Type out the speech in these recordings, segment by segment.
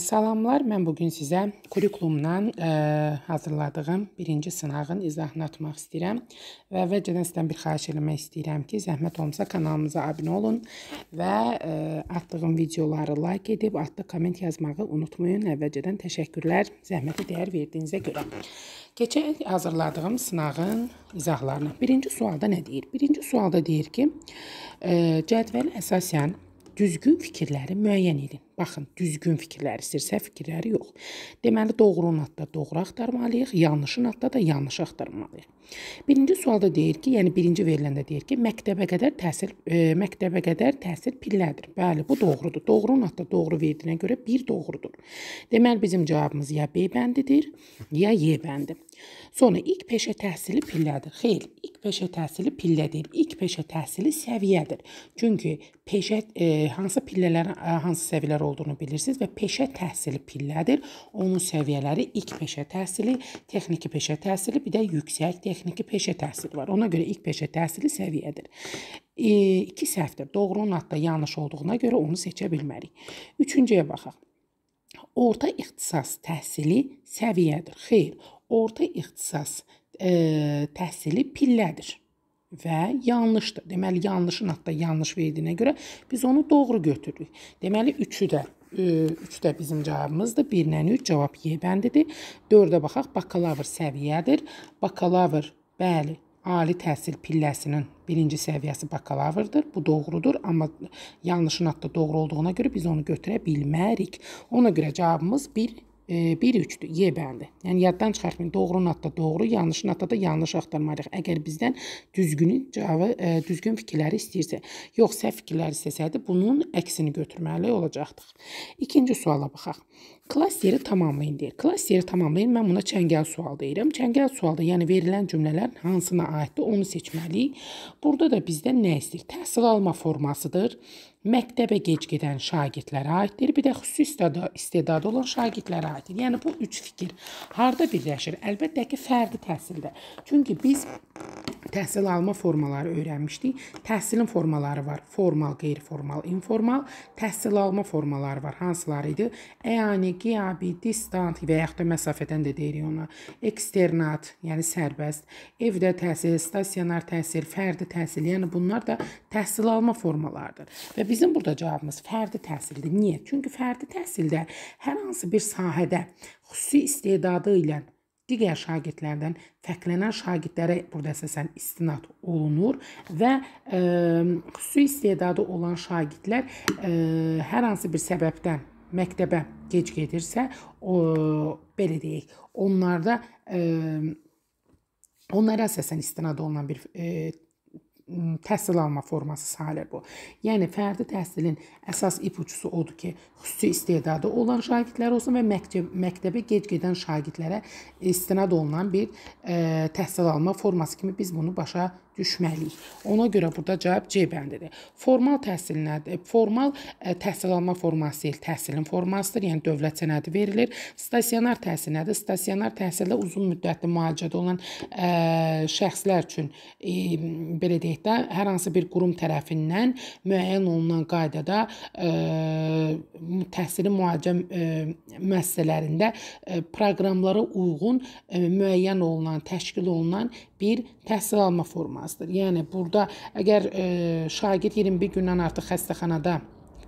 Salamlar, mən bugün sizə kurikulumdan ə, e, hazırladığım birinci sınağın izahını atmaq istəyirəm və əvvəlcədən sizdən bir xahiş eləmək istəyirəm ki, zəhmət olmasa kanalımıza abunə olun və ə, e, atdığım videoları like edib, altda komment yazmağı unutmayın. Əvvəlcədən təşəkkürlər zəhmətə dəyər verdiyinizə görə. Keçək hazırladığım sınağın izahlarına. Birinci sualda nə deyir? Birinci sualda deyir ki, ə, e, cədvəl əsasən düzgün fikirləri müəyyən edin. Baxın, düzgün fikirlər istəyirsə fikirləri yox. Deməli, doğru natda doğru axtarmalıyıq, yanlışı natda da yanlış axtarmalıyıq. Birinci sualda deyir ki, yəni birinci veriləndə deyir ki, məktəbə qədər təhsil e, məktəbə qədər təhsil pillədir. Bəli, bu doğrudur. Doğru natda doğru verdiyinə görə bir doğrudur. Deməli, bizim cavabımız ya B bəndidir, ya Y bəndi. Sonra ilk peşə təhsili pillədir. Xeyr, ilk peşə təhsili pillə deyil, ilk peşə təhsili səviyyədir. Çünki peşə e, hansı pillələrə e, hansı səviyyələr olduğunu bilirsiniz və peşə təhsili pillədir. Onun səviyyələri ilk peşə təhsili, texniki peşə təhsili, bir də yüksək texniki peşə təhsili var. Ona görə ilk peşə təhsili səviyyədir. 2 e, səhvdir. Doğrunun adda yanlış olduğuna görə onu seçə bilmərik. 3-cüyə baxaq. Orta ixtisas təhsili səviyyədir. Xeyr, orta ixtisas e, təhsili pillədir və yanlışdır. Deməli yanlışın hətta yanlış verdiyinə görə biz onu doğru götürürük. Deməli 3-ü də 3 e, də bizim cavabımızdır. 1-dən 3 cavab Y bəndidir. 4-ə baxaq. Bakalavr səviyyədir. Bakalavr bəli, ali təhsil pilləsinin birinci səviyyəsi bakalavrdır. Bu doğrudur, amma yanlışın hətta doğru olduğuna görə biz onu götürə bilmərik. Ona görə cavabımız 1 1-3-dür, Y bəndi. Yəni yaddan çıxartmayın. Doğru natda doğru, yanlış natda da yanlış axtarmalıyıq. Əgər bizdən düzgün cavabı, e, düzgün fikirləri istəyirsə, yox səhv fikirləri istəsədi, bunun əksini götürməli olacaqdıq. İkinci suala baxaq. Klass yeri tamamlayın deyir. Klass yeri tamamlayın. Mən buna çəngəl sual deyirəm. Çəngəl sualda, yəni verilən cümlələrin hansına aiddir, onu seçməliyik. Burada da bizdən nə istəyir? Təhsil alma formasıdır. Məktəbə gec gedən şagirdlərə aiddir. Bir də xüsusi istedadı olan şagirdlərə aiddir. Yəni bu üç fikir harda birləşir? Əlbəttə ki, fərdi təhsildə. Çünki biz təhsil alma formaları öyrənmişdik. Təhsilin formaları var. Formal, qeyri-formal, informal. Təhsil alma formaları var. Hansıları idi? Əyani, e haqiqi abidi istinad və yaxud da məsafədən də deyirik ona. Eksternat, yəni sərbəst, evdə təhsil, stasionar təhsil, fərdi təhsil, yəni bunlar da təhsil alma formalarıdır. Və bizim burada cavabımız fərdi təhsildir. Niyə? Çünki fərdi təhsildə hər hansı bir sahədə xüsusi istedadı ilə digər şagirdlərdən fərqlənən şagirdlərə burada əsasən istinad olunur və ə, xüsusi istedadı olan şagirdlər ə, hər hansı bir səbəbdən məktəbə gec gedirsə, o belə deyək, onlarda e, onlara əsasən istinad olunan bir e, təhsil alma forması sayılır bu. Yəni fərdi təhsilin əsas ipucusu odur ki, xüsusi istedadı olan şagirdlər olsun və məktəb, məktəbə gec gedən şagirdlərə istinad olunan bir e, təhsil alma forması kimi biz bunu başa düşməliyik. Ona görə burada cavab C bəndidir. Formal təhsil nədir? E, formal e, təhsil alma forması deyil, təhsilin formasıdır. Yəni dövlət sənədi verilir. Stasionar təhsil nədir? Stasionar təhsildə uzun müddətli müalicədə olan ə, e, şəxslər üçün ə, belə deyək də, hər hansı bir qurum tərəfindən müəyyən olunan qaydada ə, təhsili müalicə ə, müəssisələrində ə, proqramlara uyğun ə, müəyyən olunan, təşkil olunan bir təhsil alma forması olmazdır. Yəni burada əgər e, şagird 21 gündən artıq xəstəxanada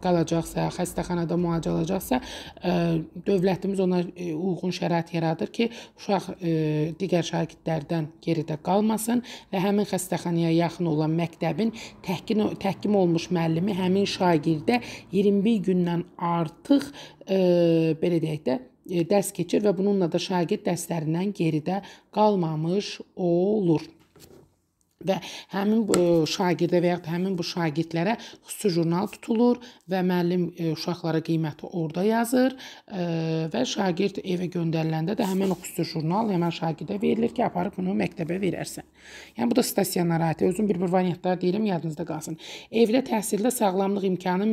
qalacaqsa, xəstəxanada müalicə olacaqsa, ə, e, dövlətimiz ona ə, e, uyğun şərait yaradır ki, uşaq ə, e, digər şagirdlərdən geridə qalmasın və həmin xəstəxanaya yaxın olan məktəbin təhkim təhkim olmuş müəllimi həmin şagirdə 21 gündən artıq ə, belə deyək də dərs keçir və bununla da şagird dərslərindən geridə qalmamış olur və həmin bu e, şagirdə və ya həmin bu şagirdlərə xüsusi jurnal tutulur və müəllim e, uşaqlara qiyməti orada yazır e, və şagird evə göndəriləndə də həmin o xüsusi jurnal həmin şagirdə verilir ki, aparıb bunu məktəbə verərsən. Yəni bu da stasionaritə, özüm bir-bir variantlar deyirəm, yadınızda qalsın. Evdə təhsildə sağlamlıq imkanı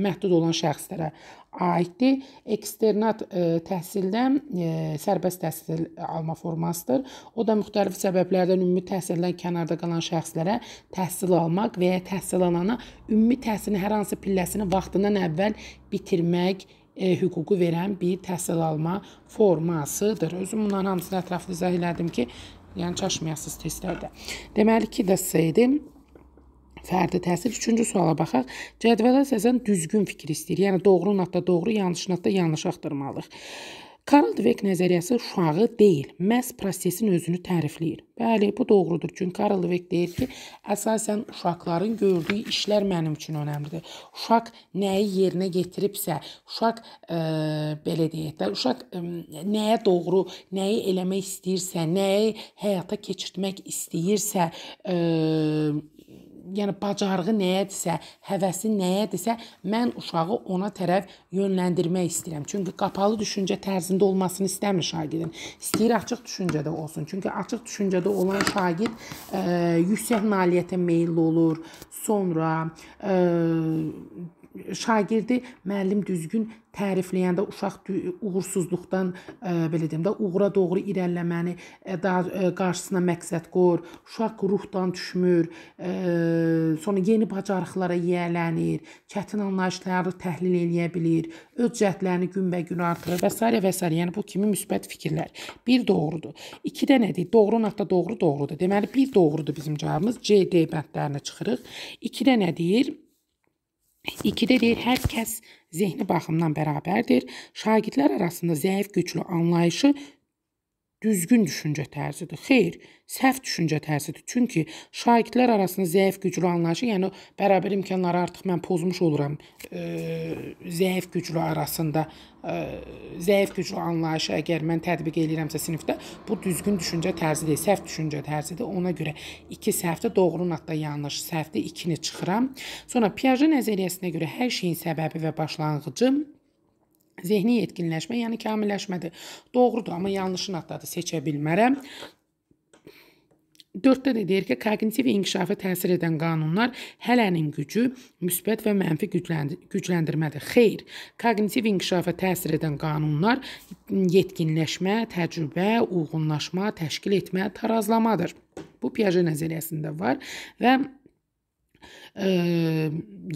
məhdud olan şəxslərə aiddir. Eksternat e, təhsildən e, sərbəst təhsil alma formasıdır. O da müxtəlif səbəblərdən ümumi təhsildən kənarda qalan şəxslərə təhsil almaq və ya təhsil alana ümumi təhsilin hər hansı pilləsini vaxtından əvvəl bitirmək e, hüququ verən bir təhsil alma formasıdır. Özüm bunların hamısını ətraflı izah elədim ki, yəni çaşmayasınız testlərdə. Deməli ki, də sizə idim fərdi təsir. Üçüncü suala baxaq. Cədvələ əsasən düzgün fikir istəyir. Yəni doğru natda doğru, yanlış natda yanlış axtarmalıyıq. Karl Dweck nəzəriyyəsi uşağı deyil, məhz prosesin özünü tərifləyir. Bəli, bu doğrudur. Çünki Karl Dweck deyir ki, əsasən uşaqların gördüyü işlər mənim üçün əhəmilidir. Uşaq nəyi yerinə yetiribsə, uşaq e, belə deyək də, uşaq e, nəyə doğru, nəyi eləmək istəyirsə, nəyi həyata keçirtmək istəyirsə, e, yəni bacarığı nəyədirsə, həvəsi nəyədirsə, mən uşağı ona tərəf yönləndirmək istəyirəm. Çünki qapalı düşüncə tərzində olmasını istəmir şagirdin. İstəyir açıq düşüncədə olsun. Çünki açıq düşüncədə olan şagird ə, e, yüksək nailiyyətə meylli olur. Sonra ə, e, şagirdi müəllim düzgün tərifləyəndə uşaq uğursuzluqdan ə, e, belə deyim də uğura doğru irəliləməni ə, e, daha ə, e, qarşısına məqsəd qoyur. Uşaq ruhdan düşmür, ə, sonra yeni bacarıqlara yiyələnir, çətin anlayışları təhlil eləyə bilir, öz cəhdlərini günbəgün artırır və s. və s. Yəni bu kimi müsbət fikirlər. Bir doğrudur. 2 də nədir? Doğru nöqtə doğru doğrudur. Deməli bir doğrudur bizim cavabımız. C D bəndlərinə çıxırıq. 2 də nə deyir? 2-də deyir, hər kəs zehni baxımdan bərabərdir. Şagirdlər arasında zəif güclü anlayışı düzgün düşüncə tərzidir. Xeyr, səhv düşüncə tərzidir. Çünki şagirdlər arasında zəif güclü anlayışı, yəni bərabər imkanları artıq mən pozmuş oluram. E, zəif güclü arasında e, zəif güclü anlayışı əgər mən tətbiq edirəmsə sinifdə, bu düzgün düşüncə tərzi deyil, səhv düşüncə tərzidir. Ona görə 2 səhvdə doğrunun hətta yanlış səhvdə 2-ni çıxıram. Sonra Piaget nəzəriyyəsinə görə hər şeyin səbəbi və başlanğıcı Zehni yetkinləşmə, yəni kamilləşmədir. Doğrudur, amma yanlışın addadır, seçə bilmərəm. Dörddə də deyir ki, kognitiv inkişafa təsir edən qanunlar hələnin gücü, müsbət və mənfi gücləndirmədir. Xeyr, kognitiv inkişafa təsir edən qanunlar yetkinləşmə, təcrübə, uyğunlaşma, təşkil etmə, tarazlamadır. Bu Piaget nəzəriyyəsində var və ə,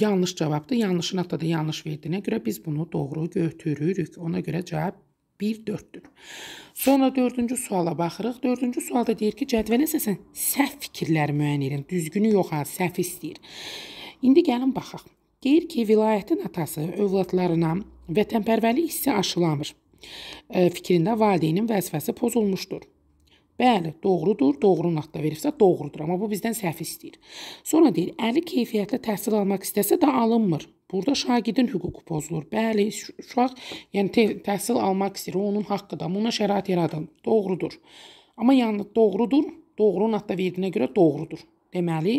yanlış cavabdır. Yanlışı nöqtədə yanlış verdiyinə görə biz bunu doğru götürürük. Ona görə cavab 1-4-dür. Sonra 4-cü suala baxırıq. 4-cü sualda deyir ki, cədvələ əsasən səhv fikirləri müəyyən edin. Düzgünü yox, ha, səhv istəyir. İndi gəlin baxaq. Deyir ki, vilayətin atası övladlarına vətənpərvərlik hissi aşılamır. Fikrində valideynin vəzifəsi pozulmuşdur. Bəli, doğrudur. Doğru naqda verirsə doğrudur, amma bu bizdən səhv istəyir. Sonra deyir, əli keyfiyyətli təhsil almaq istəsə də alınmır. Burada şagirdin hüququ pozulur. Bəli, uşaq yəni təhsil almaq istəyir, onun haqqıdır, amma ona şərait yaradılır. Doğrudur. Amma yəni doğrudur, doğru naqda verdiyinə görə doğrudur. Deməli,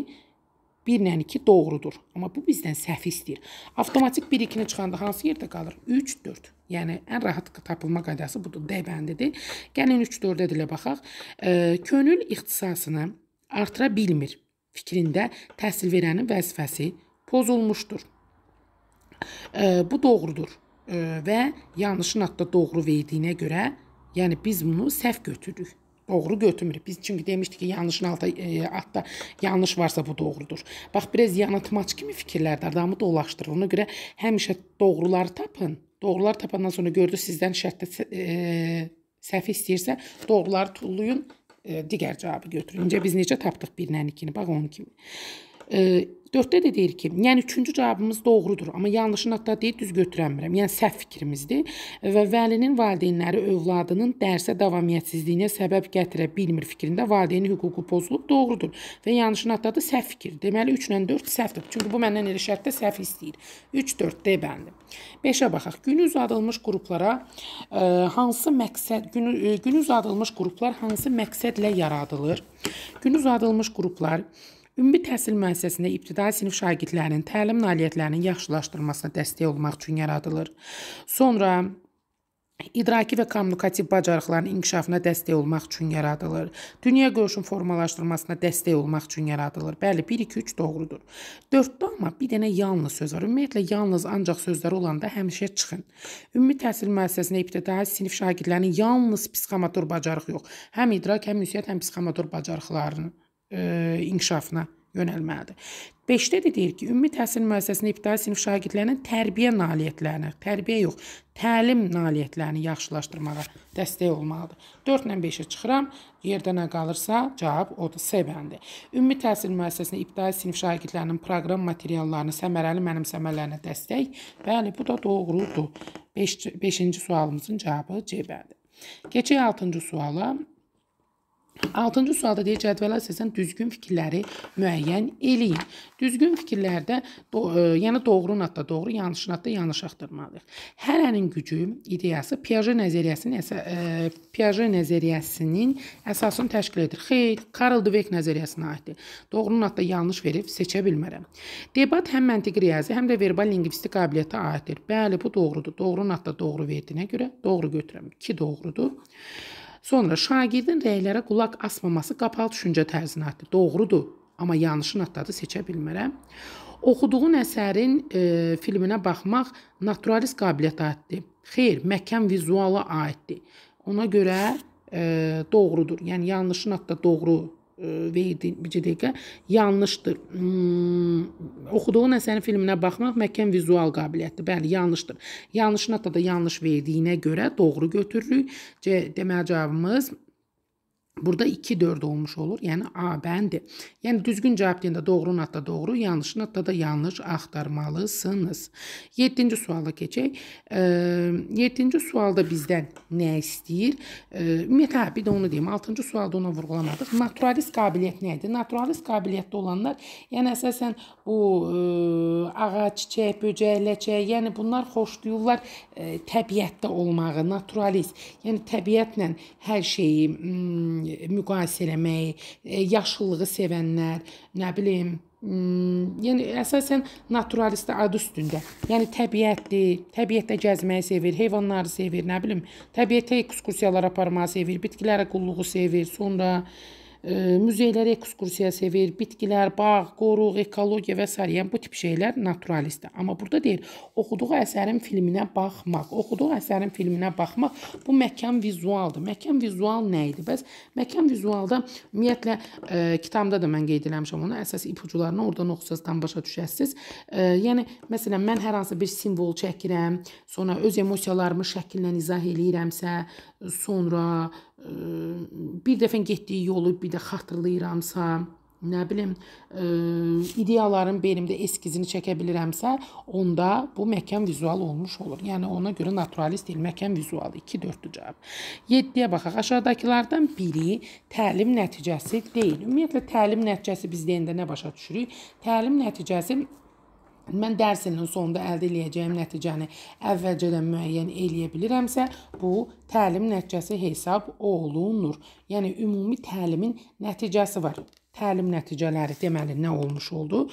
1 ilə 2 doğrudur. Amma bu bizdən səhv istəyir. Avtomatik 1 2-ni çıxanda hansı yerdə qalır? 3 4. Yəni ən rahat tapılma qaydası budur, D bəndidir. Gəlin 3 4-də dilə baxaq. E, könül ixtisasını artıra bilmir. Fikrində təhsil verənin vəzifəsi pozulmuşdur. E, bu doğrudur e, və yanlışın haqqda doğru verdiyinə görə, yəni biz bunu səhv götürürük doğru götürmürük. Biz çünki demişdik ki, yanlışın altı e, altda yanlış varsa bu doğrudur. Bax biraz yanıltmaç kimi fikirlər adamı dolaşdırır. Ona görə həmişə doğruları tapın. Doğrular tapandan sonra gördü sizdən şərtdə e, səhv istəyirsə, doğruları tullayın, e, digər cavabı götürün. İncə biz necə tapdıq 1-lə 2-ni? Bax onun kimi. E, 4-də də deyir ki, yəni üçüncü cavabımız doğrudur, amma yanlışın haqqda deyir, düz götürəmirəm. Yəni səhv fikrimizdir və vəlinin valideynləri övladının dərsə davamiyyətsizliyinə səbəb gətirə bilmir fikrində valideyn hüququ pozulub, doğrudur. Və yanlışın haqqda da səhv fikir. Deməli 3 ilə 4 səhvdir. Çünki bu məndən elə şərtdə səhv istəyir. 3 4 D bəndi. 5-ə baxaq. Günü uzadılmış qruplara ə, e, hansı məqsəd günü ə, e, günü uzadılmış qruplar hansı məqsədlə yaradılır? Gün uzadılmış qruplar Ümumi təhsil müəssisəsində ibtidai sinif şagirdlərinin təlim nailiyyətlərinin yaxşılaşdırılmasına dəstək olmaq üçün yaradılır. Sonra İdraki və kommunikativ bacarıqların inkişafına dəstək olmaq üçün yaradılır. Dünya görüşün formalaşdırılmasına dəstək olmaq üçün yaradılır. Bəli, 1 2 3 doğrudur. 4-də amma bir dənə yalnız söz var. Ümumiyyətlə yalnız ancaq sözləri olanda həmişə çıxın. Ümumi təhsil müəssisəsində ibtidai sinif şagirdlərinin yalnız psixomotor bacarıq yox, həm idrak, həm ünsiyyət, həm psixomotor bacarıqlarını E, inkişafına yönəlməlidir. 5-də də deyir ki, ümumi təhsil müəssisəsində ibtidai sinif şagirdlərinin tərbiyə nailiyyətlərini, tərbiyə yox, təlim nailiyyətlərini yaxşılaşdırmağa dəstək olmalıdır. 4 ilə 5-ə çıxıram. Yerdə nə qalırsa, cavab odur C bəndi. Ümumi təhsil müəssisəsində ibtidai sinif şagirdlərinin proqram materiallarını səmərəli mənimsəmələrinə dəstək. Bəli, bu da doğrudur. 5-ci sualımızın cavabı C bəndi. Keçək 6-cı suala. 6-cı sualda deyir cədvələ əsasən düzgün fikirləri müəyyən eləyin. Düzgün fikirlərdə do e, yəni doğru natda doğru, yanlış natda yanlış axtarmalıyıq. Hərənin gücü ideyası Piaget nəzəriyyəsinin əsə, ə, e, Piaget nəzəriyyəsinin əsasını təşkil edir. Xeyr, Karl Dweck nəzəriyyəsinə aiddir. Doğru natda yanlış verib seçə bilmərəm. Debat həm məntiqi riyazi, həm də verbal lingvistik qabiliyyətə aiddir. Bəli, bu doğrudur. Doğru natda doğru verdiyinə görə doğru götürəm. 2 doğrudur. Sonra şagirdin rəylərə qulaq asmaması qapalı düşüncə tərzinatdır. Doğrudur, amma yanlışın addadı seçə bilmərəm. Oxuduğun əsərin e, filminə baxmaq naturalist qabiliyyətə aiddir. Xeyr, məkan vizuala aiddir. Ona görə e, doğrudur. Yəni yanlışın adda doğru verdici deyək, yanlışdır. Hmm, oxuduğun əsərin filminə baxmaq məhkəm vizual qabiliyyətdir. Bəli, yanlışdır. Yanlışına da, da yanlış verdiyinə görə doğru götürürük. C deməli cavabımız Burada 2 4 olmuş olur. Yəni A bəndir. Yəni düzgün cavab deyəndə doğru natda doğru, yanlış natda da yanlış axtarmalısınız. 7-ci suala keçək. 7-ci sualda bizdən nə istəyir? Ümumiyyətlə hə, bir də onu deyim. 6-cı sualda ona vurğulamadıq. Naturalist qabiliyyət nə idi? Naturalist qabiliyyətdə olanlar, yəni əsasən bu ağac, çiçək, böcək, ləçək, yəni bunlar xoşlayırlar ə, e, təbiətdə olmağı, naturalist. Yəni təbiətlə hər şeyi mm, müqayisə eləməyi, ə, e, yaşıllığı sevənlər, nə bilim, mm, yəni əsasən naturalist adı üstündə. Yəni təbiətli, təbiətdə gəzməyi sevir, heyvanları sevir, nə bilim, təbiətə ekskursiyalar aparmağı sevir, bitkilərə qulluğu sevir. Sonra müzeylər ekskursiya sevir, bitkilər, bağ, qoruq, ekologiya və s. yəni bu tip şeylər naturalistdir. Amma burada deyir, oxuduğu əsərin filminə baxmaq. Oxuduğu əsərin filminə baxmaq bu məkan vizualdır. Məkan vizual nə idi? Bəs məkan vizualda ümumiyyətlə e, kitabda da mən qeyd eləmişəm onu. Əsas ipucularını oradan oxusaz tam başa düşəsiz. E, yəni məsələn mən hər hansı bir simvol çəkirəm, sonra öz emosiyalarımı şəkillə izah eləyirəmsə, sonra bir dəfə getdiyi yolu bir də xatırlayıramsa, nə bilim, e, ideyaların belimdə eskizini çəkə bilirəmsə, onda bu məkan vizual olmuş olur. Yəni ona görə naturalist deyil, məkan vizualı 2 4-dür cavab. 7-yə baxaq. Aşağıdakılardan biri təlim nəticəsi deyil. Ümumiyyətlə təlim nəticəsi biz deyəndə nə başa düşürük? Təlim nəticəsi mən dərs ilinin sonunda əldə eləyəcəyim nəticəni əvvəlcədən müəyyən eləyə bilirəmsə, bu təlim nəticəsi hesab olunur. Yəni ümumi təlimin nəticəsi var. Təlim nəticələri deməli nə olmuş oldu?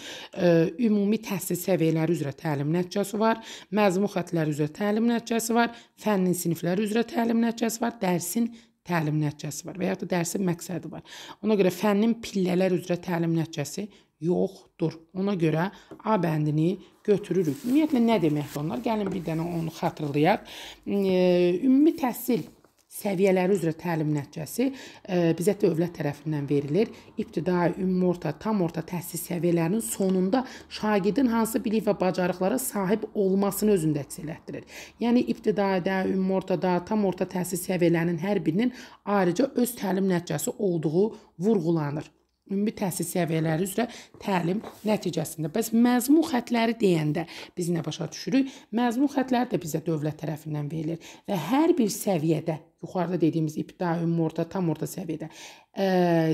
Ümumi təhsil səviyyələri üzrə təlim nəticəsi var, məzmun xətləri üzrə təlim nəticəsi var, fənnin sinifləri üzrə təlim nəticəsi var, dərsin təlim nəticəsi var və ya da dərsin məqsədi var. Ona görə fənnin pillələr üzrə təlim nəticəsi yoxdur. Ona görə A bəndini götürürük. Ümumiyyətlə nə deməkdir onlar? Gəlin bir dənə onu xatırlayaq. Ümumi təhsil səviyyələri üzrə təlim nəticəsi e, bizə dövlət tərəfindən verilir. İbtidai, ümumorta, tam orta təhsil səviyyələrinin sonunda şagirdin hansı bilik və bacarıqlara sahib olmasını özündə əks etdirir. Yəni ibtidaidə, ümumortada, tam orta təhsil səviyyələrinin hər birinin ayrıca öz təlim nəticəsi olduğu vurğulanır ümumi təhsil səviyyələri üzrə təlim nəticəsində. Bəs məzmun xətləri deyəndə biz nə başa düşürük? Məzmun xətləri də bizə dövlət tərəfindən verilir və hər bir səviyyədə, yuxarıda dediyimiz ibtidai, ümumi orta, tam orta səviyyədə, ə,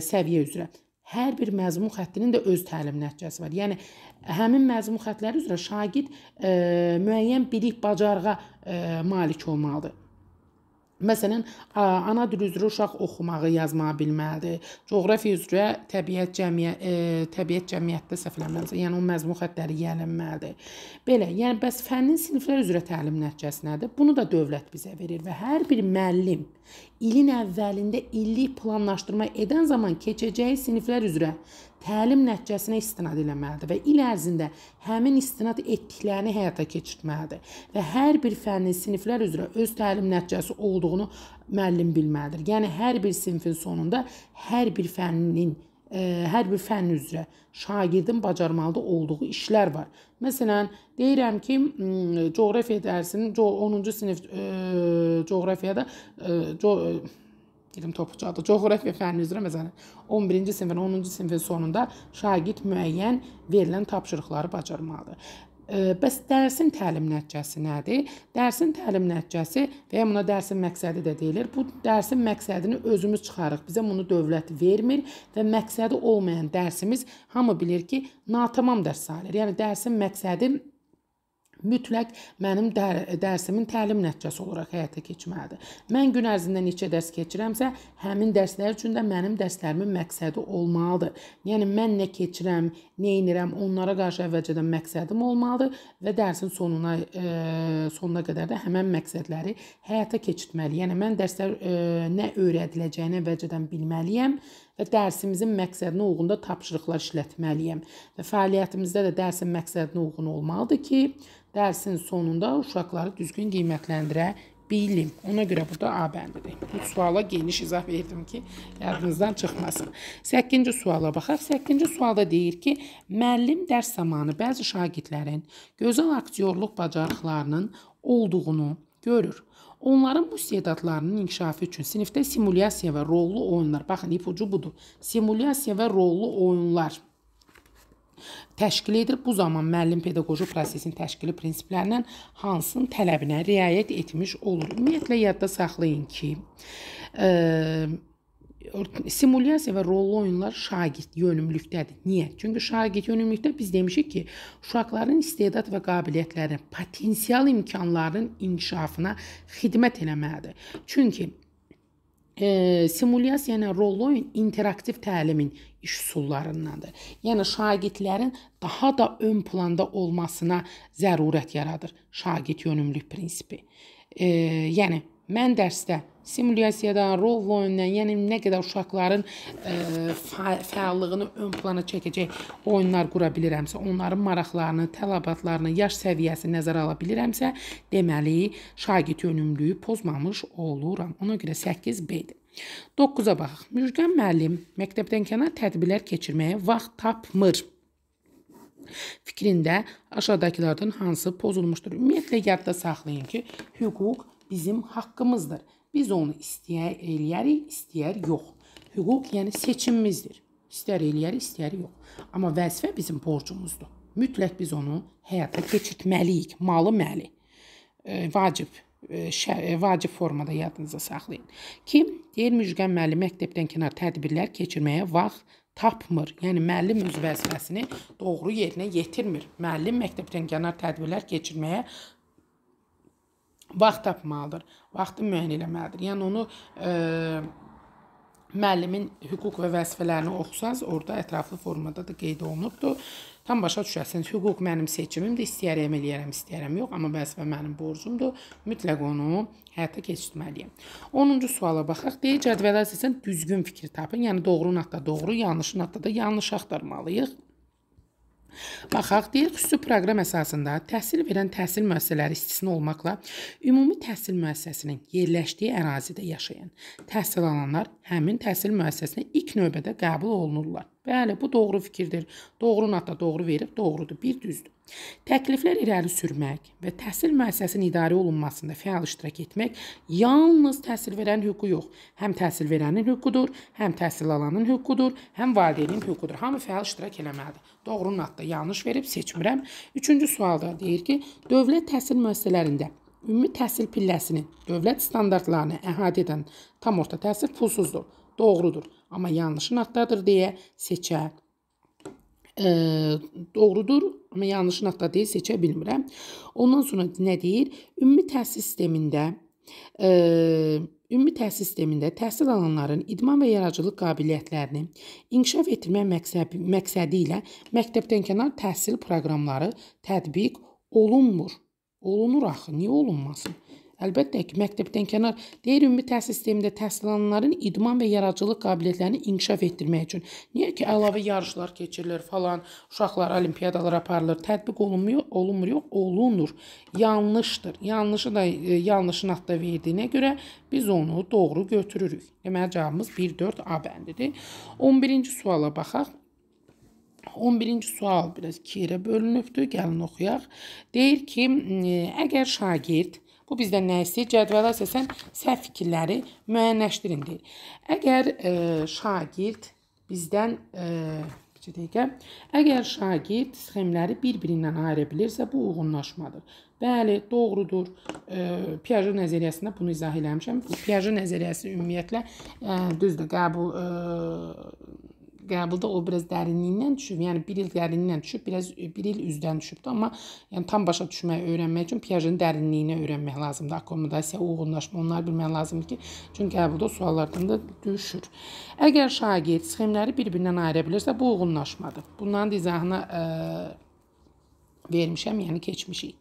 səviyyə üzrə hər bir məzmun xəttinin də öz təlim nəticəsi var. Yəni həmin məzmun xətləri üzrə şagird ə, müəyyən bilik, bacarığa ə, malik olmalıdır. Məsələn, ana dil üzrə uşaq oxumağı, yazmağı bilməlidir. Coğrafiya üzrə təbiət cəmiyə e, təbiət cəmiyyətdə səhvlənməlidir. Yəni o məzmun xəttləri yiyələnməlidir. Belə, yəni bəs fənnin siniflər üzrə təlim nəticəsi nədir? Bunu da dövlət bizə verir və hər bir müəllim ilin əvvəlində illik planlaşdırma edən zaman keçəcəyi siniflər üzrə təlim nəticəsinə istinad eləməlidir və il ərzində həmin istinad etdiklərini həyata keçirtməlidir və hər bir fənnin siniflər üzrə öz təlim nəticəsi olduğunu müəllim bilməlidir. Yəni hər bir sinfin sonunda hər bir fənnin ə, e, hər bir fənn üzrə şagirdin bacarmalıda olduğu işlər var. Məsələn, deyirəm ki, coğrafiya dərsinin 10-cu sinif ə, coğrafiyada ə, co Dilim topuqca adı coğrafiya fənni üzrə məsələn 11-ci sinifin 10-cu sinifin sonunda şagird müəyyən verilən tapşırıqları bacarmalıdır. Bəs dərsin təlim nəticəsi nədir? Dərsin təlim nəticəsi və ya buna dərsin məqsədi də deyilir. Bu dərsin məqsədini özümüz çıxarıq. Bizə bunu dövlət vermir və məqsədi olmayan dərsimiz hamı bilir ki, natamam dərs sayılır. Yəni dərsin məqsədi mütləq mənim dər dərsimin təlim nəticəsi olaraq həyata keçməlidir. Mən gün ərzində neçə dərs keçirəmsə, həmin dərslər üçün də mənim dərslərimin məqsədi olmalıdır. Yəni mən nə keçirəm, nə edirəm, onlara qarşı əvvəlcədən məqsədim olmalıdır və dərsin sonuna e, sonuna qədər də həmin məqsədləri həyata keçirtməliyəm. Yəni mən dərslər e, nə öyrədiləcəyini əvvəlcədən bilməliyəm və dərsimizin məqsədinə uyğun da tapşırıqlar işlətməliyəm. Və fəaliyyətimizdə də dərsin məqsədinə uyğun olmalıdır ki, dərsin sonunda uşaqları düzgün qiymətləndirə bilim. Ona görə burada A bəndidir. Bu suala geniş izah verdim ki, yadınızdan çıxmasın. 8-ci suala baxaq. 8-ci sualda deyir ki, müəllim dərs zamanı bəzi şagirdlərin gözəl aktyorluq bacarıqlarının olduğunu görür. Onların bu istedatlarının inkişafı üçün sinifdə simulyasiya və rollu oyunlar, baxın ipucu budur. Simulyasiya və rollu oyunlar təşkil edir. Bu zaman müəllim pedaqoji prosesin təşkili prinsiplərindən hansının tələbinə riayət etmiş olur? Ümumiyyətlə yadda saxlayın ki, ə, simulyasiya və rollu oyunlar şagird yönümlülükdədir. Niyə? Çünki şagird yönümlülükdə biz demişik ki, uşaqların istedad və qabiliyyətləri, potensial imkanlarının inkişafına xidmət eləməlidir. Çünki e, simulyasiya yəni ilə rollu oyun interaktiv təlimin iş üsullarındandır. Yəni şagirdlərin daha da ön planda olmasına zərurət yaradır şagird yönümlülük prinsipi. E, yəni mən dərsdə simulyasiyadan, rol oyundan, yəni nə qədər uşaqların ə, e, fə fəallığını ön plana çəkəcək oyunlar qura bilirəmsə, onların maraqlarını, tələbatlarını, yaş səviyyəsini nəzərə ala bilirəmsə, deməli, şagird yönümlüyü pozmamış oluram. Ona görə 8B-dir. 9-a baxaq. Müjgan müəllim məktəbdən kənar tədbirlər keçirməyə vaxt tapmır. Fikrində aşağıdakılardan hansı pozulmuşdur? Ümumiyyətlə yadda saxlayın ki, hüquq bizim haqqımızdır. Biz onu istəyər eləyərik, istəyər yox. Hüquq yəni seçimimizdir. İstər eləyərik, istəyər yox. Amma vəzifə bizim borcumuzdur. Mütləq biz onu həyata keçirtməliyik, malı məli. E, vacib e, şə, e, vacib formada yadınıza saxlayın. Ki, deyir Müjgan müəllim məktəbdən kənar tədbirlər keçirməyə vaxt tapmır. Yəni müəllim öz vəzifəsini doğru yerinə yetirmir. Müəllim məktəbdən kənar tədbirlər keçirməyə vaxt tapmalıdır, vaxtı müəyyən eləməlidir. Yəni onu e, müəllimin hüquq və vəzifələrini oxusaz, orada ətraflı formada da qeyd olunubdur. Tam başa düşəsiniz, hüquq mənim seçimimdir, istəyərəm eləyərəm, istəyərəm yox, amma vəzifə mənim borcumdur. Mütləq onu həyata keçirməliyəm. 10-cu suala baxaq. Deyir, cədvələ əsasən düzgün fikir tapın. Yəni doğrunun haqqında doğru, yanlışın haqqında da yanlış axtarmalıyıq. Baxaq, deyir, xüsusi proqram əsasında təhsil verən təhsil müəssisələri istisna olmaqla ümumi təhsil müəssisəsinin yerləşdiyi ərazidə yaşayan təhsil alanlar həmin təhsil müəssisəsinə ilk növbədə qəbul olunurlar. Bəli, bu doğru fikirdir. Doğru nata doğru verib, doğrudur, bir düzdür. Təkliflər irəli sürmək və təhsil müəssisəsinin idarə olunmasında fəal iştirak etmək yalnız təhsil verən hüququ yox, həm təhsil verənin hüququdur, həm təhsil alanın hüququdur, həm valideynin hüququdur. Hamı fəal iştirak eləməlidir. Doğrunun adda yanlış verib seçmirəm. 3-cü sualda deyir ki, dövlət təhsil müəssisələrində ümumi təhsil pilləsinin dövlət standartlarını əhatə edən tam orta təhsil pulsuzdur. Doğrudur, amma yanlışın addadır deyə seçə e, doğrudur, amma yanlış haqda deyil, seçə bilmirəm. Ondan sonra nə deyir? Ümumi təhsil sistemində e, Ümumi təhsil sistemində təhsil alanların idman və yaradıcılıq qabiliyyətlərini inkişaf etdirmək məqsədi, məqsədi ilə məktəbdənkənar təhsil proqramları tətbiq olunmur. Olunur axı, niyə olunmasın? Əlbəttə ki, məktəbdənkənar deyir ümumi təhsil sistemində təhsil alanların idman və yaradıcılıq qabiliyyətlərini inkişaf etdirmək üçün. Niyə ki, əlavə yarışlar keçirilir falan, uşaqlar olimpiadalara aparılır, tətbiq olunmuyor, olunmur, yox, olunur. Yanlışdır. Yanlışı da e, yanlışın adda verdiyinə görə biz onu doğru götürürük. Deməli cavabımız 1-4 A bəndidir. 11-ci suala baxaq. 11-ci sual biraz 2 yerə bölünübdür. Gəlin oxuyaq. Deyir ki, əgər şagird Bu bizdən nə istəyir? Cədvələ əsasən səhv fikirləri müəyyənləşdirin deyir. Əgər e, şagird bizdən e, bir dəqiqə. Əgər şagird sxemləri bir-birindən ayıra bilirsə, bu uyğunlaşmadır. Bəli, doğrudur. E, Piaget nəzəriyyəsində bunu izah eləmişəm. Piaget nəzəriyyəsi ümumiyyətlə e, düzdür, qəbul e, qəbulda o biraz dərinliyindən düşüb. Yəni 1 il dərinliyindən düşüb, biraz 1 e, il üzdən düşübdü, amma yəni tam başa düşməyi öyrənmək üçün piajın dərinliyini öyrənmək lazımdır. Akkomodasiya, uyğunlaşma onları bilmək lazımdır ki, çünki qəbulda suallardan da düşür. Əgər şagird sxemləri bir-birindən ayıra bilirsə, bu uyğunlaşmadır. Bunların da izahını ə, e, vermişəm, yəni keçmişik.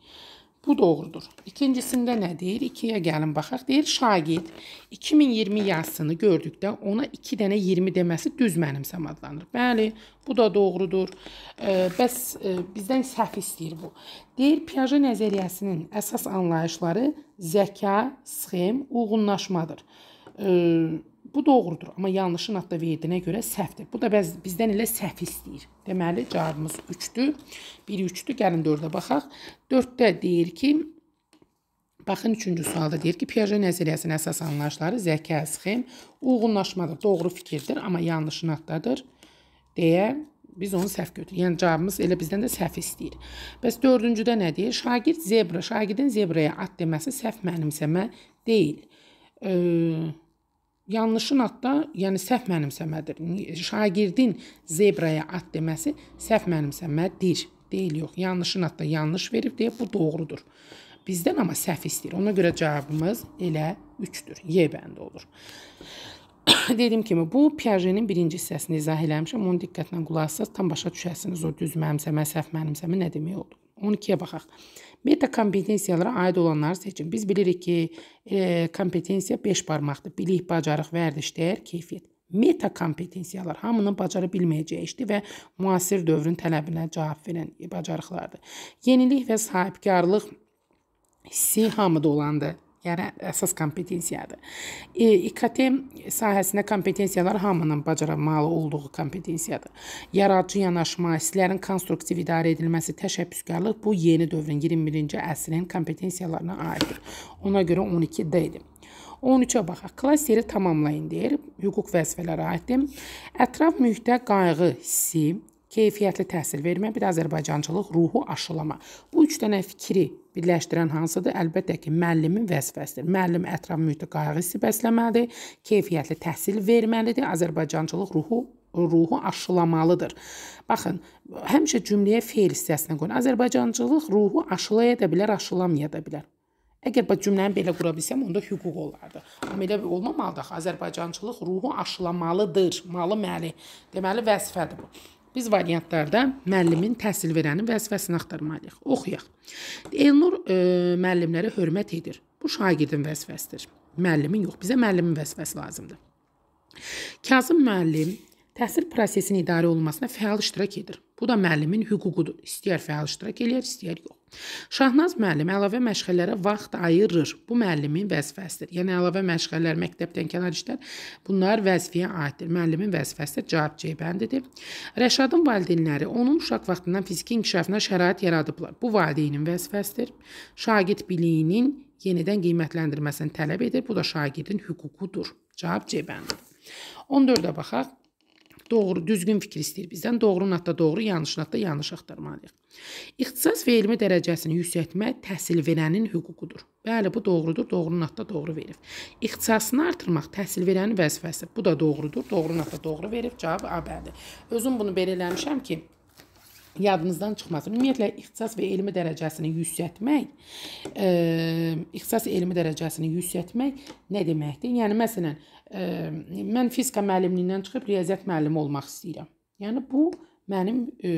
Bu doğrudur. İkincisində nə deyir? 2-yə gəlin baxaq. Deyir şagird 2020 yazısını gördükdə ona 2 dənə 20 deməsi düz mənimsəm adlanır. Bəli, bu da doğrudur. E, bəs e, bizdən səhv istəyir bu. Deyir Piaget nəzəriyyəsinin əsas anlayışları zəka, sxem, uyğunlaşmadır. E, Bu doğrudur, amma yanlışın adda verdiyinə görə səhvdir. Bu da bəz, bizdən elə səhv istəyir. Deməli, cavabımız 3-dür. 1 3-dür. Gəlin 4-də baxaq. 4-də deyir ki, Baxın, üçüncü sualda deyir ki, Piaget nəzəriyyəsinin əsas anlayışları zəka, sxem, uyğunlaşmadır. Doğru fikirdir, amma yanlışın addadır deyə biz onu səhv götürürük. Yəni cavabımız elə bizdən də səhv istəyir. Bəs dördüncüdə nə deyir? Şagird zebra, şagirdin zebraya at deməsi səhv mənimsəmə deyil. Eee yanlışın atda, yəni səhv mənimsəmədir. Şagirdin zebraya at deməsi səhv mənimsəmədir. Deyil, yox. Yanlışın atda yanlış verib deyə bu doğrudur. Bizdən amma səhv istəyir. Ona görə cavabımız elə 3-dür. Y bəndi olur. Dediyim kimi bu Piaget-in birinci hissəsini izah eləmişəm. Onu diqqətlə qulaq assanız tam başa düşəsiniz o düz mənimsəmə, səhv mənimsəmə nə demək olduğunu. 12-yə baxaq. Meta kompetensiyalara aid olanları seçin. Biz bilirik ki, e, kompetensiya 5 barmaqdır. Bilik, bacarıq, vərdiş, dəyər, keyfiyyət. Meta kompetensiyalar hamının bacara bilməyəcəyi işdir və müasir dövrün tələbinə cavab verən bacarıqlardır. Yenilik və sahibkarlıq hissi hamıda olandır. Yəni əsas kompetensiyadır. E, İKT sahəsində kompetensiyalar hamının bacarmalı olduğu kompetensiyadır. Yaradıcı yanaşma, hisslərin konstruktiv idarə edilməsi, təşəbbüskarlıq bu yeni dövrün 21-ci əsrin kompetensiyalarına aiddir. Ona görə 12D idi. 13-ə baxaq. Klasteri tamamlayın deyir. Hüquq vəzifələri aiddir. Ətraf mühitə qayğı hissi, keyfiyyətli təhsil vermə, bir də Azərbaycançılıq ruhu aşılama. Bu üç dənə fikri birləşdirən hansıdır? Əlbəttə ki, müəllimin vəzifəsidir. Müəllim ətraf mühitə qayğı hissi bəsləməlidir, keyfiyyətli təhsil verməlidir, Azərbaycançılıq ruhu ruhu aşılamalıdır. Baxın, həmişə cümləyə feil hissəsini qoyun. Azərbaycançılıq ruhu aşılaya da bilər, aşılamaya da bilər. Əgər bu cümləni belə qura bilsəm, onda hüquq olardı. Amma elə olmamalıdır. Azərbaycançılıq ruhu aşılamalıdır. Malı məli. Deməli vəzifədir bu. Biz variantlarda müəllimin təhsil verənin vəzifəsini axtarmalıyıq. Oxuyaq. Elnur e, müəllimlərə hörmət edir. Bu şagirdin vəzifəsidir. Müəllimin yox, bizə müəllimin vəzifəsi lazımdır. Kazım müəllim Təhsil prosesinin idarə olunmasına fəal iştirak edir. Bu da müəllimin hüququdur. İstəyər fəal iştirak eləyər, istəyər yox. Şahnaz müəllim əlavə məşğələlərə vaxt ayırır. Bu müəllimin vəzifəsidir. Yəni əlavə məşğələlər məktəbdən kənar işlər bunlar vəzifəyə aiddir. Müəllimin vəzifəsidir, cavab C bəndidir. Rəşadın valideynləri onun uşaq vaxtından fiziki inkişafına şərait yaradıblar. Bu valideynin vəzifəsidir. Şagird biliyinin yenidən qiymətləndirməsini tələb edir. Bu da şagirdin hüququdur. Cavab C bəndidir. 14-ə baxaq. Doğru, düzgün fikir istəyir bizdən. Doğru natda doğru, yanlış natda yanlış axtarmalıyıq. İxtisas və elmi dərəcəsini yüksəltmək təhsil verənin hüququdur. Bəli, bu doğrudur. Doğru natda doğru verib. İxtisasını artırmaq təhsil verənin vəzifəsidir. Bu da doğrudur. Doğru natda doğru verib. Cavab A-dir. Özüm bunu belə eləmişəm ki, yadınızdan çıxmasın. Ümumiyyətlə ixtisas və elmi dərəcəsini yüksəltmək, e, ixtisas elmi dərəcəsini yüksəltmək nə deməkdir? Yəni məsələn, e, mən fizika müəllimliyindən çıxıb riyaziyyat müəllimi olmaq istəyirəm. Yəni bu mənim e,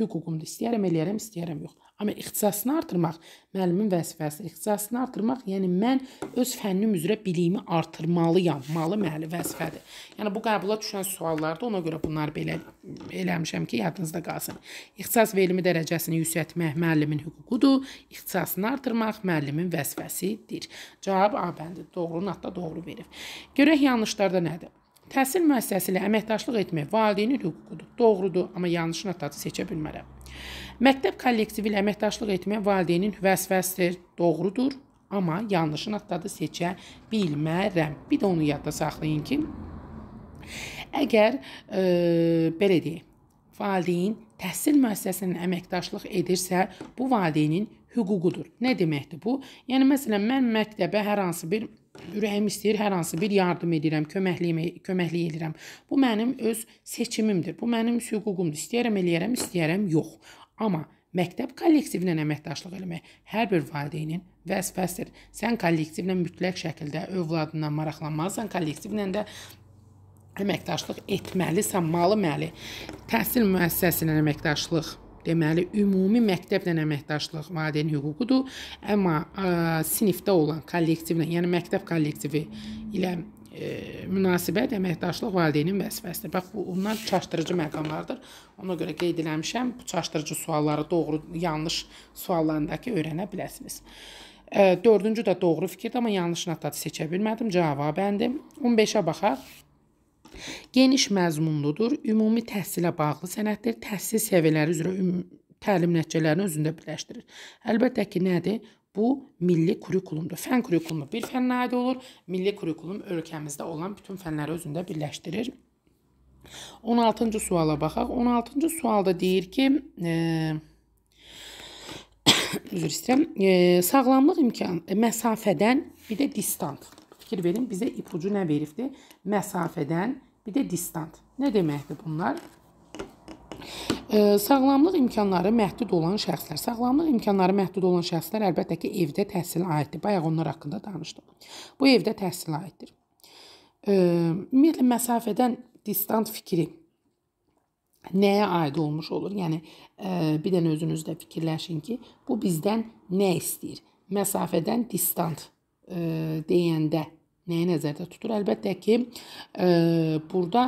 hüququmdur. İstəyirəm eləyərəm, istəyirəm yox. Amma ixtisasını artırmaq, müəllimin vəzifəsi ixtisasını artırmaq, yəni mən öz fənnim üzrə biliyimi artırmalıyam, malı məli vəzifədir. Yəni bu qəbula düşən suallarda ona görə bunlar belə eləmişəm ki, yadınızda qalsın. İxtisas və elmi dərəcəsini yüksəltmək müəllimin hüququdur, ixtisasını artırmaq müəllimin vəzifəsidir. Cavab A bəndidir. Doğrunun hətta doğru verib. Görək yanlışlarda nədir? Təhsil müəssisəsi ilə əməkdaşlıq etmək valideynin hüququdur. Doğrudur, amma yanlışın atacı seçə bilmərəm. Məktəb kollektivi ilə əməkdaşlıq etmək valideynin vəsvəsidir. Doğrudur, amma yanlışın atacı seçə bilmərəm. Bir də onu yadda saxlayın ki, əgər e, belə deyək, valideyn təhsil müəssisəsinin əməkdaşlıq edirsə, bu valideynin hüququdur. Nə deməkdir bu? Yəni məsələn mən məktəbə hər hansı bir ürəyim istəyir hər hansı bir yardım edirəm, köməkliyim, köməklik edirəm. Bu mənim öz seçimimdir. Bu mənim hüququmdur. İstəyirəm eləyərəm, istəyirəm yox. Amma məktəb kollektivinə əməkdaşlıq eləmək hər bir valideynin vəzifəsidir. Sən kollektivlə mütləq şəkildə övladından maraqlanmalısan, kollektivlə də əməkdaşlıq etməlisən, malı-məli. Təhsil müəssisəsinə əməkdaşlıq deməli ümumi məktəblə əməkdaşlıq valideyn hüququdur. Amma ə, e, sinifdə olan kollektivlə, yəni məktəb kollektivi ilə ə, e, münasibət əməkdaşlıq valideynin vəzifəsidir. Bax bu onlar çaşdırıcı məqamlardır. Ona görə qeyd eləmişəm. Bu çaşdırıcı sualları doğru, yanlış suallarındakı öyrənə biləsiniz. Ə, e, dördüncü də doğru fikirdir, amma yanlışını atad seçə bilmədim. Cavabəndim. 15-ə baxaq. Geniş məzmunludur, ümumi təhsilə bağlı sənəddir, təhsil səviyyələri üzrə təlim nəticələrini özündə birləşdirir. Əlbəttə ki, nədir? Bu milli kurikulumdur. Fən kurikulumu bir fənnə aid olur. Milli kurikulum ölkəmizdə olan bütün fənləri özündə birləşdirir. 16-cı suala baxaq. 16-cı sualda deyir ki, e, üzr istəyirəm. E, sağlamlıq imkan e, məsafədən bir də distant. Fikir verin, bizə ipucu nə veribdi? Məsafədən bir də distant. Nə deməkdir bunlar? Ə, sağlamlıq imkanları məhdud olan şəxslər. Sağlamlıq imkanları məhdud olan şəxslər əlbəttə ki, evdə təhsilə aiddir. Bayaq onlar haqqında danışdıq. Bu evdə təhsilə aiddir. Ə, ümumiyyətlə məsafədən distant fikri nəyə aid olmuş olur? Yəni ə, e, bir dənə özünüzdə fikirləşin ki, bu bizdən nə istəyir? Məsafədən distant ə, e, deyəndə nəyi nəzərdə tutur? Əlbəttə ki, e, burada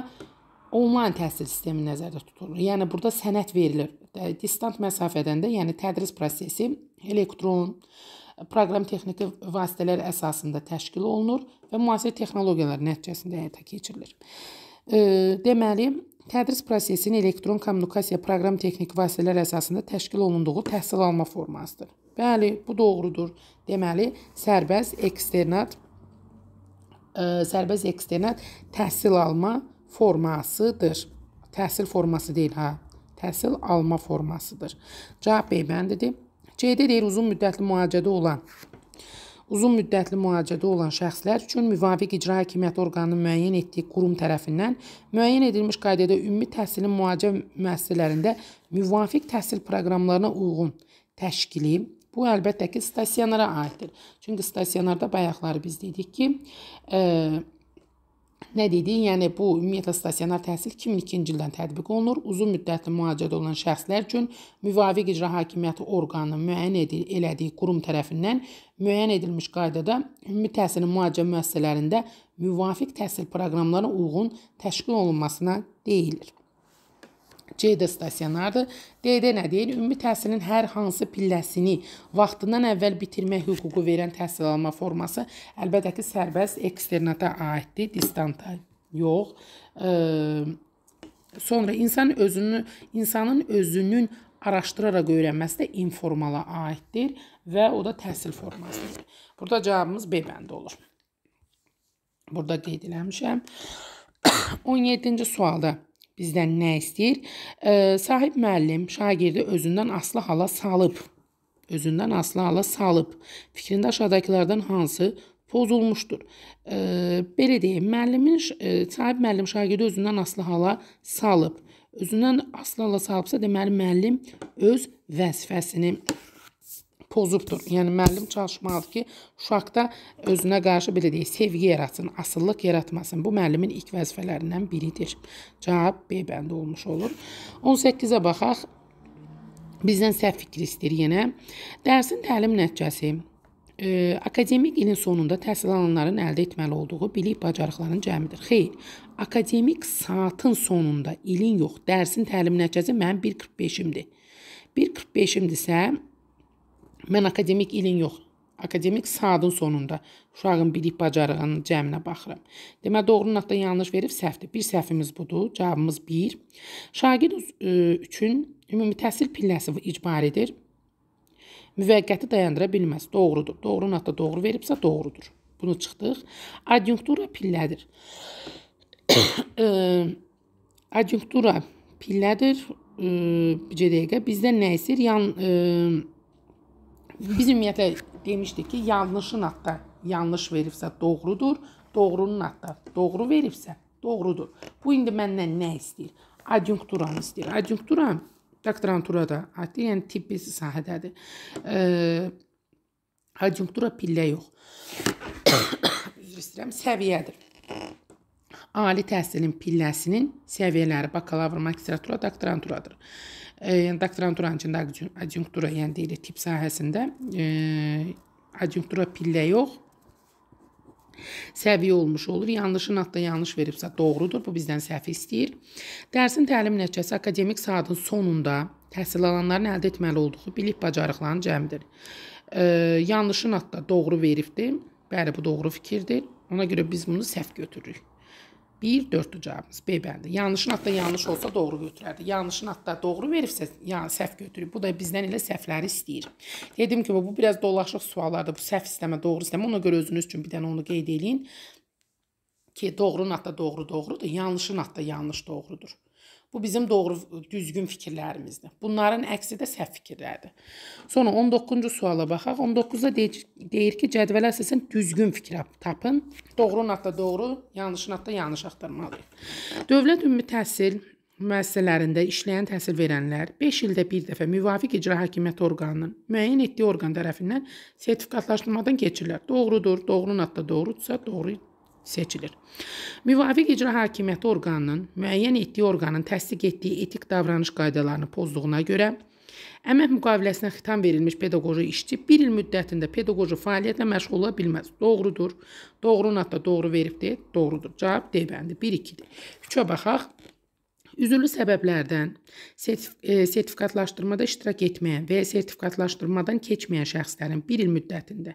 onlayn təhsil sistemi nəzərdə tutulur. Yəni burada sənəd verilir. E, distant məsafədən də, yəni tədris prosesi elektron proqram texniki vasitələr əsasında təşkil olunur və müasir texnologiyalar nəticəsində həyata keçirilir. E, deməli, Tədris prosesinin elektron kommunikasiya proqram texniki vasitələr əsasında təşkil olunduğu təhsil alma formasıdır. Bəli, bu doğrudur. Deməli, sərbəst eksternat E, sərbəst eksternal təhsil alma formasıdır. Təhsil forması deyil ha. Hə. Təhsil alma formasıdır. Cavab B bəndidir. C-də deyir uzun müddətli müalicədə olan uzun müddətli müalicədə olan şəxslər üçün müvafiq icra hakimiyyəti orqanının müəyyən etdiyi qurum tərəfindən müəyyən edilmiş qaydada ümumi təhsilin müalicə müəssisələrində müvafiq təhsil proqramlarına uyğun təşkili, Bu əlbəttə ki, stasionara aiddir. Çünki stasionarda bayaqları biz dedik ki, ə, e, Nə dedik? Yəni bu ümumiyyətlə stasionar təhsil 2002-ci ildən tətbiq olunur. Uzun müddətli müalicədə olan şəxslər üçün müvafiq icra hakimiyyəti orqanının müəyyən edil elədiyi qurum tərəfindən müəyyən edilmiş qaydada ümumi təhsilin müalicə müəssisələrində müvafiq təhsil proqramlarına uyğun təşkil olunmasına deyilir. C də stasionardır. D-də nə deyir? Ümumi təhsilin hər hansı pilləsini vaxtından əvvəl bitirmək hüququ verən təhsil alma forması əlbəttə ki, sərbəst eksternata aiddir, distanta yox. E, sonra insan özünü insanın özünün araşdıraraq öyrənməsi də informala aiddir və o da təhsil formasıdır. Burada cavabımız B bəndi olur. Burada qeyd eləmişəm. 17-ci sualda bizdən nə istəyir? E, sahib müəllim şagirdi özündən aslı hala salıb. Özündən aslı hala salıb. Fikrində aşağıdakılardan hansı pozulmuşdur? E, belə deyim, müəllimin e, sahib müəllim şagirdi özündən aslı hala salıb. Özündən aslı hala salıbsa, deməli müəllim öz vəzifəsini pozubdur. Yəni müəllim çalışmalıdır ki, uşaqda özünə qarşı belə deyək, sevgi yaratsın, asıllıq yaratmasın. Bu müəllimin ilk vəzifələrindən biridir. Cavab B bəndi olmuş olur. 18-ə baxaq. Bizdən səhv fikri istəyir yenə. Dərsin təlim nəticəsi e, akademik ilin sonunda təhsil alanların əldə etməli olduğu bilik bacarıqlarının cəmidir. Xeyr, akademik saatın sonunda ilin yox, dərsin təlim nəticəsi mənim 1.45-imdir. 1.45-imdirsə, Mən akademik ilin yox, akademik saatın sonunda uşağın bilik bacarığının cəminə baxıram. Demə doğru naqdan yanlış verib səhvdir. Bir səhvimiz budur. Cavabımız 1. Şagird e, üçün ümumi təhsil pilləsi icbaridir. Müvəqqəti dayandıra bilməz. Doğrudur. Doğru naqda doğru veribsə doğrudur. Bunu çıxdıq. Adjunktura pillədir. E, adjunktura pillədir. Ee, bir dəqiqə bizdə nə isir? Yan e, Biz ümumiyyətlə demişdik ki, yanlışın adda yanlış veribsə doğrudur, doğrunun adda doğru veribsə doğrudur. Bu indi məndən nə istəyir? Adjunkturanı istəyir. Adjunkturam doktoranturada, adli, yəni tibbi sahədədir. E, adjunktura pillə yox. Üzr istəyirəm, səviyyədir. Ali təhsilin pilləsinin səviyyələri bakalavr, magistratura, doktoranturadır. E, Yəni doktoranturanın içində adjunktura, yəni deyirik tip sahəsində adjunktura pillə yox, səviyyə olmuş olur. Yanlışın adda yanlış veribsə doğrudur. Bu bizdən səhv istəyir. Dərsin təlim nəticəsi akademik saatın sonunda təhsil alanların əldə etməli olduğu bilik bacarıqlarının cəmidir. E, yanlışın adda doğru veribdi. Bəli, bu doğru fikirdir. Ona görə biz bunu səhv götürürük. 1, 4-cü cavabımız B bəndi. Yanlışın hatta yanlış olsa doğru götürərdi. Yanlışın hatta doğru veribsə, yəni səhv götürüb. Bu da bizdən elə səhvləri istəyir. Dedim ki, bu biraz dolaşıq suallardır. Bu səhv istəmə, doğru istəmə. Ona görə özünüz üçün bir dənə onu qeyd eləyin ki, doğrunun hatta doğru doğrudur, yanlışın hatta yanlış doğrudur. Bu bizim doğru düzgün fikirlərimizdir. Bunların əksi də səhv fikirlərdir. Sonra 19-cu suala baxaq. 19-da deyir, deyir ki, cədvələ əsasən düzgün fikir tapın. Doğrunun adda doğru, yanlışın adda yanlış axtarmalıyıq. Dövlət ümumi təhsil müəssisələrində işləyən təhsil verənlər 5 ildə bir dəfə müvafiq icra hakimiyyəti orqanının müəyyən etdiyi orqan tərəfindən sertifikatlaşdırmadan keçirlər. Doğrudur, doğrunun adda doğrudursa, doğru seçilir. Müvafiq icra hakimiyyəti orqanının müəyyən etdiyi orqanın təsdiq etdiyi etik davranış qaydalarını pozduğuna görə Əmək müqaviləsinə xitam verilmiş pedaqoji işçi 1 il müddətində pedaqoji fəaliyyətlə məşğul ola bilməz. Doğrudur. Doğrunun hətta doğru veribdi. Doğrudur. Cavab D bəndi 1-2-dir. 3-ə baxaq. Üzürlü səbəblərdən e, sertifikatlaşdırmada iştirak etməyən və ya sertifikatlaşdırmadan keçməyən şəxslərin 1 il müddətində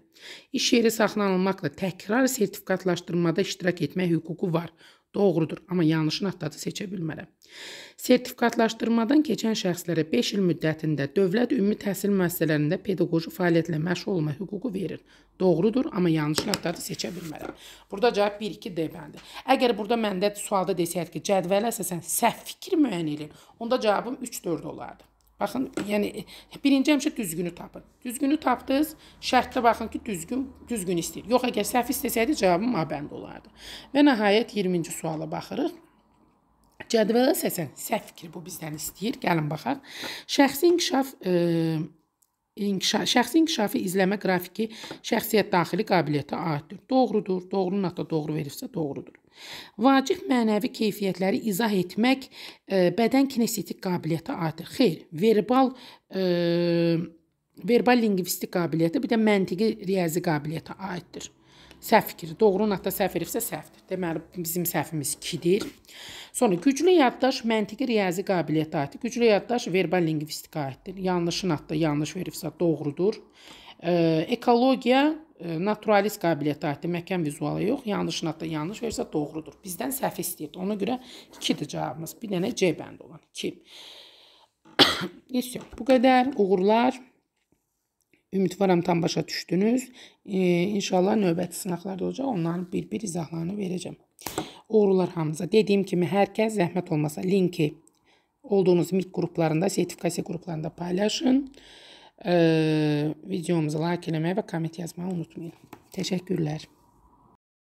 iş yeri saxlanılmaqla təkrar sertifikatlaşdırmada iştirak etmək hüququ var. Doğrudur, amma yanlışın addadı seçə bilmərəm. Sertifikatlaşdırmadan keçən şəxslərə 5 il müddətində dövlət ümumi təhsil müəssisələrində pedaqoji fəaliyyətlə məşğul olma hüququ verir. Doğrudur, amma yanlışın addadı seçə bilmərəm. Burada cavab 1 2 D bəndi. Əgər burada məndə sualda desəydi ki, cədvələ əsasən səhv fikir müəyyən edir, onda cavabım 3 4 olardı. Baxın, yəni birinci həmişə düzgünü tapın. Düzgünü tapdınız, şərtdə baxın ki, düzgün düzgün istəyir. Yox, əgər səhv istəsəydi cavabım A bəndi olardı. Və nəhayət 20-ci suala baxırıq. Cədvələ səsən səhv fikir bu bizdən istəyir. Gəlin baxaq. Şəxsi inkişaf e, inkişaf şəxsi inkişafı izləmə qrafiki şəxsiyyət daxili qabiliyyətə aiddir. Doğrudur. Doğrunun ata doğru verirsə doğrudur. Vacib mənəvi keyfiyyətləri izah etmək e, bədən kinestetik qabiliyyəti artır. Xeyr, verbal e, verbal lingvistik qabiliyyəti, bir də məntiqi riyazi qabiliyyətə aiddir. Səhv fikir. Doğru nata səhv veribsə səhvdir. Deməli bizim səhvimiz 2-dir. Sonra güclü yaddaş məntiqi riyazi qabiliyyətə aiddir. Güclü yaddaş verbal lingvistikə aiddir. Yanlışı natda yanlış veribsə doğrudur. E, ekologiya naturalist qabiliyyət aiddir. Məkan vizualı yox. Yanlışına da yanlış versə doğrudur. Bizdən səhv istəyirdi. Ona görə 2-dir cavabımız. Bir dənə C bəndi olan 2. Yesə, bu qədər uğurlar. Ümidvaram tam başa düşdünüz. E, inşallah növbəti sınaqlarda olacaq. Onların bir-bir izahlarını verəcəm. Uğurlar hamınıza. Dediyim kimi hər kəs zəhmət olmasa linki olduğunuz MİT qruplarında, sertifikasiya qruplarında paylaşın. Ee, videomuzu likelemeye ve comment yazmayı unutmayın. Teşekkürler.